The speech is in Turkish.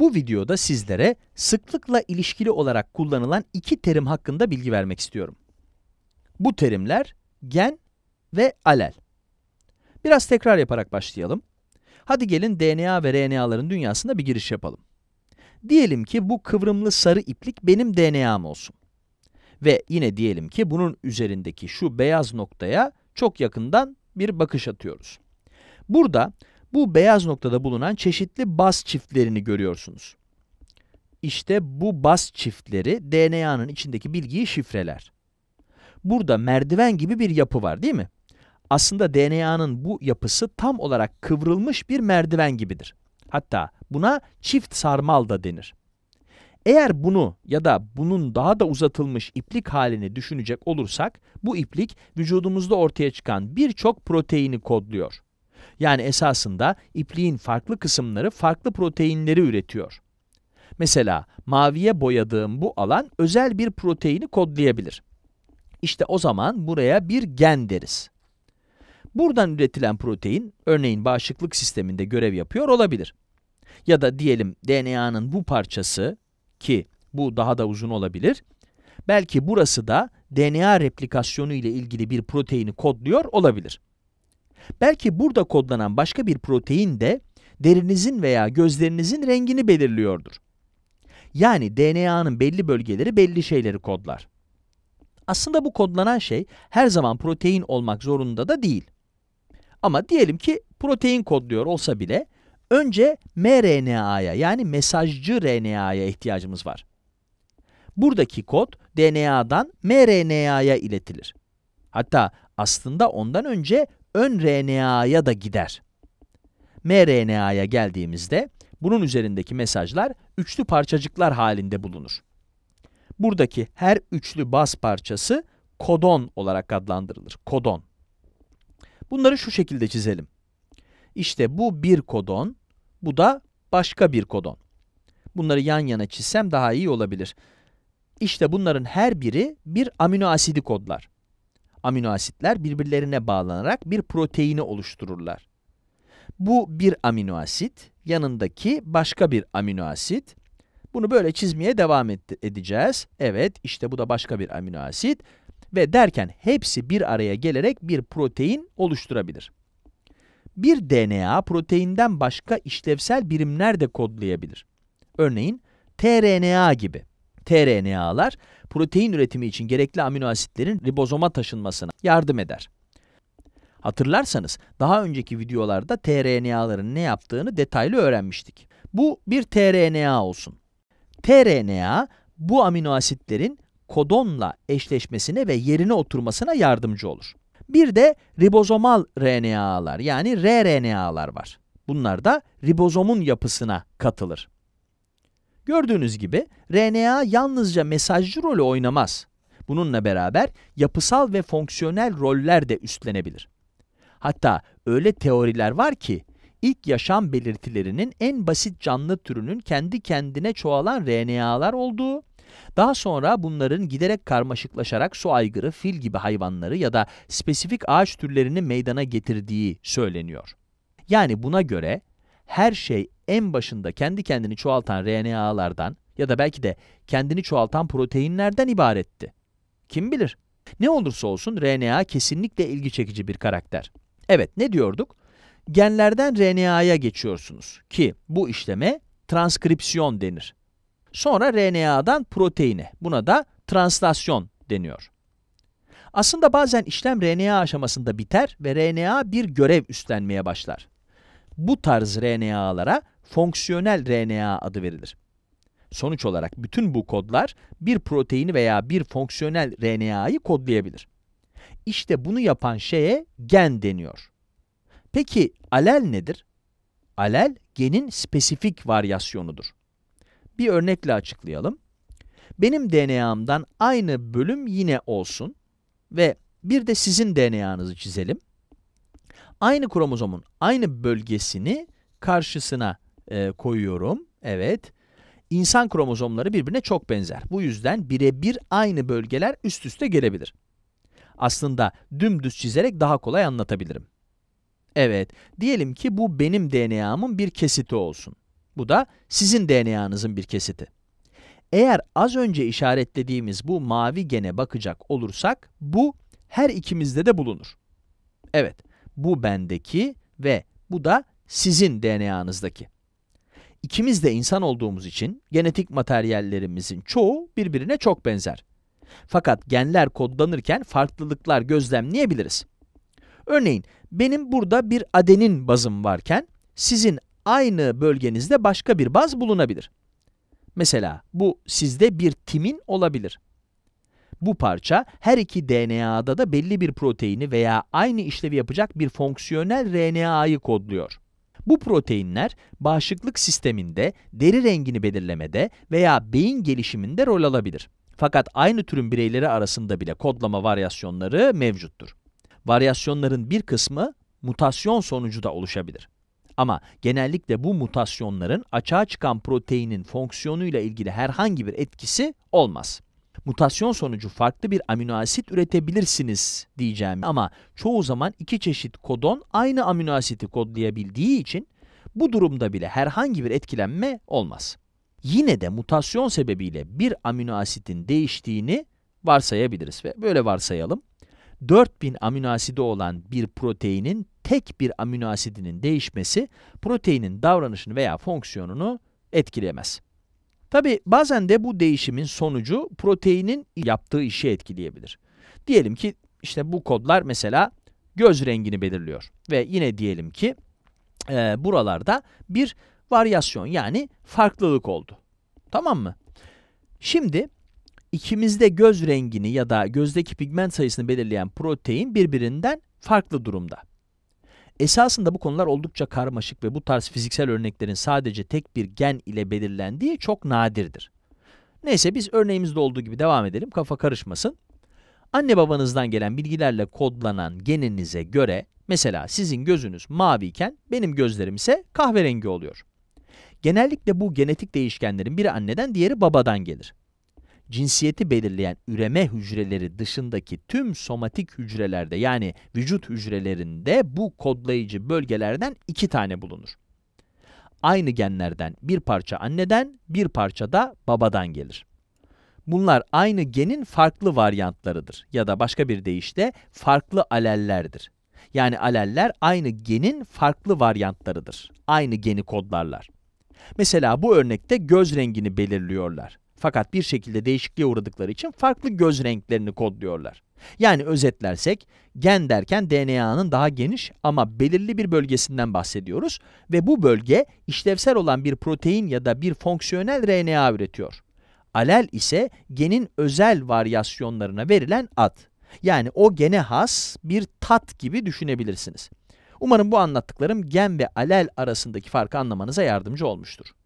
Bu videoda sizlere sıklıkla ilişkili olarak kullanılan iki terim hakkında bilgi vermek istiyorum. Bu terimler gen ve alel. Biraz tekrar yaparak başlayalım. Hadi gelin DNA ve RNA'ların dünyasında bir giriş yapalım. Diyelim ki bu kıvrımlı sarı iplik benim DNA'm olsun. Ve yine diyelim ki bunun üzerindeki şu beyaz noktaya çok yakından bir bakış atıyoruz. Burada bu beyaz noktada bulunan çeşitli baz çiftlerini görüyorsunuz. İşte bu baz çiftleri DNA'nın içindeki bilgiyi şifreler. Burada merdiven gibi bir yapı var değil mi? Aslında DNA'nın bu yapısı tam olarak kıvrılmış bir merdiven gibidir. Hatta buna çift sarmal da denir. Eğer bunu ya da bunun daha da uzatılmış iplik halini düşünecek olursak, bu iplik vücudumuzda ortaya çıkan birçok proteini kodluyor. Yani esasında ipliğin farklı kısımları farklı proteinleri üretiyor. Mesela maviye boyadığım bu alan özel bir proteini kodlayabilir. İşte o zaman buraya bir gen deriz. Buradan üretilen protein, örneğin bağışıklık sisteminde görev yapıyor olabilir. Ya da diyelim DNA'nın bu parçası, ki bu daha da uzun olabilir, belki burası da DNA replikasyonu ile ilgili bir proteini kodluyor olabilir. Belki burada kodlanan başka bir protein de derinizin veya gözlerinizin rengini belirliyordur. Yani DNA'nın belli bölgeleri belli şeyleri kodlar. Aslında bu kodlanan şey her zaman protein olmak zorunda da değil. Ama diyelim ki protein kodluyor olsa bile önce mRNA'ya yani mesajcı RNA'ya ihtiyacımız var. Buradaki kod DNA'dan mRNA'ya iletilir. Hatta aslında ondan önce ön RNA'ya da gider. mRNA'ya geldiğimizde bunun üzerindeki mesajlar üçlü parçacıklar halinde bulunur. Buradaki her üçlü baz parçası kodon olarak adlandırılır. Kodon. Bunları şu şekilde çizelim. İşte bu bir kodon, bu da başka bir kodon. Bunları yan yana çizsem daha iyi olabilir. İşte bunların her biri bir amino asidi kodlar amino asitler birbirlerine bağlanarak bir proteini oluştururlar. Bu bir amino asit, yanındaki başka bir amino asit. Bunu böyle çizmeye devam edeceğiz. Evet, işte bu da başka bir amino asit. Ve derken hepsi bir araya gelerek bir protein oluşturabilir. Bir DNA proteinden başka işlevsel birimler de kodlayabilir. Örneğin, tRNA gibi tRNA'lar protein üretimi için gerekli amino asitlerin ribozoma taşınmasına yardım eder. Hatırlarsanız daha önceki videolarda tRNA'ların ne yaptığını detaylı öğrenmiştik. Bu bir tRNA olsun. tRNA bu amino asitlerin kodonla eşleşmesine ve yerine oturmasına yardımcı olur. Bir de ribozomal RNA'lar yani rRNA'lar var. Bunlar da ribozomun yapısına katılır. Gördüğünüz gibi RNA yalnızca mesajcı rolü oynamaz. Bununla beraber yapısal ve fonksiyonel roller de üstlenebilir. Hatta öyle teoriler var ki ilk yaşam belirtilerinin en basit canlı türünün kendi kendine çoğalan RNA'lar olduğu, daha sonra bunların giderek karmaşıklaşarak su aygırı, fil gibi hayvanları ya da spesifik ağaç türlerini meydana getirdiği söyleniyor. Yani buna göre her şey en başında kendi kendini çoğaltan RNA'lardan ya da belki de kendini çoğaltan proteinlerden ibaretti. Kim bilir? Ne olursa olsun RNA kesinlikle ilgi çekici bir karakter. Evet, ne diyorduk? Genlerden RNA'ya geçiyorsunuz ki bu işleme transkripsiyon denir. Sonra RNA'dan proteine, buna da translasyon deniyor. Aslında bazen işlem RNA aşamasında biter ve RNA bir görev üstlenmeye başlar. Bu tarz RNA'lara fonksiyonel RNA adı verilir. Sonuç olarak bütün bu kodlar bir proteini veya bir fonksiyonel RNA'yı kodlayabilir. İşte bunu yapan şeye gen deniyor. Peki alel nedir? Alel genin spesifik varyasyonudur. Bir örnekle açıklayalım. Benim DNA'mdan aynı bölüm yine olsun ve bir de sizin DNA'nızı çizelim aynı kromozomun aynı bölgesini karşısına e, koyuyorum. Evet. İnsan kromozomları birbirine çok benzer. Bu yüzden birebir aynı bölgeler üst üste gelebilir. Aslında dümdüz çizerek daha kolay anlatabilirim. Evet, diyelim ki bu benim DNA'mın bir kesiti olsun. Bu da sizin DNA'nızın bir kesiti. Eğer az önce işaretlediğimiz bu mavi gene bakacak olursak, bu her ikimizde de bulunur. Evet, bu bendeki ve bu da sizin DNA'nızdaki. İkimiz de insan olduğumuz için genetik materyallerimizin çoğu birbirine çok benzer. Fakat genler kodlanırken farklılıklar gözlemleyebiliriz. Örneğin benim burada bir adenin bazım varken sizin aynı bölgenizde başka bir baz bulunabilir. Mesela bu sizde bir timin olabilir. Bu parça her iki DNA'da da belli bir proteini veya aynı işlevi yapacak bir fonksiyonel RNA'yı kodluyor. Bu proteinler bağışıklık sisteminde, deri rengini belirlemede veya beyin gelişiminde rol alabilir. Fakat aynı türün bireyleri arasında bile kodlama varyasyonları mevcuttur. Varyasyonların bir kısmı mutasyon sonucu da oluşabilir. Ama genellikle bu mutasyonların açığa çıkan proteinin fonksiyonuyla ilgili herhangi bir etkisi olmaz mutasyon sonucu farklı bir amino asit üretebilirsiniz diyeceğim ama çoğu zaman iki çeşit kodon aynı amino asiti kodlayabildiği için bu durumda bile herhangi bir etkilenme olmaz. Yine de mutasyon sebebiyle bir amino asitin değiştiğini varsayabiliriz ve böyle varsayalım. 4000 amino asidi olan bir proteinin tek bir amino asidinin değişmesi proteinin davranışını veya fonksiyonunu etkilemez. Tabi bazen de bu değişimin sonucu proteinin yaptığı işi etkileyebilir. Diyelim ki işte bu kodlar mesela göz rengini belirliyor ve yine diyelim ki e, buralarda bir varyasyon yani farklılık oldu. Tamam mı? Şimdi ikimizde göz rengini ya da gözdeki pigment sayısını belirleyen protein birbirinden farklı durumda. Esasında bu konular oldukça karmaşık ve bu tarz fiziksel örneklerin sadece tek bir gen ile belirlendiği çok nadirdir. Neyse biz örneğimizde olduğu gibi devam edelim, kafa karışmasın. Anne babanızdan gelen bilgilerle kodlanan geninize göre, mesela sizin gözünüz maviyken benim gözlerim ise kahverengi oluyor. Genellikle bu genetik değişkenlerin biri anneden diğeri babadan gelir cinsiyeti belirleyen üreme hücreleri dışındaki tüm somatik hücrelerde yani vücut hücrelerinde bu kodlayıcı bölgelerden iki tane bulunur. Aynı genlerden bir parça anneden, bir parça da babadan gelir. Bunlar aynı genin farklı varyantlarıdır ya da başka bir deyişle farklı alellerdir. Yani aleller aynı genin farklı varyantlarıdır. Aynı geni kodlarlar. Mesela bu örnekte göz rengini belirliyorlar. Fakat bir şekilde değişikliğe uğradıkları için farklı göz renklerini kodluyorlar. Yani özetlersek, gen derken DNA'nın daha geniş ama belirli bir bölgesinden bahsediyoruz ve bu bölge işlevsel olan bir protein ya da bir fonksiyonel RNA üretiyor. Alel ise genin özel varyasyonlarına verilen ad. Yani o gene has bir tat gibi düşünebilirsiniz. Umarım bu anlattıklarım gen ve alel arasındaki farkı anlamanıza yardımcı olmuştur.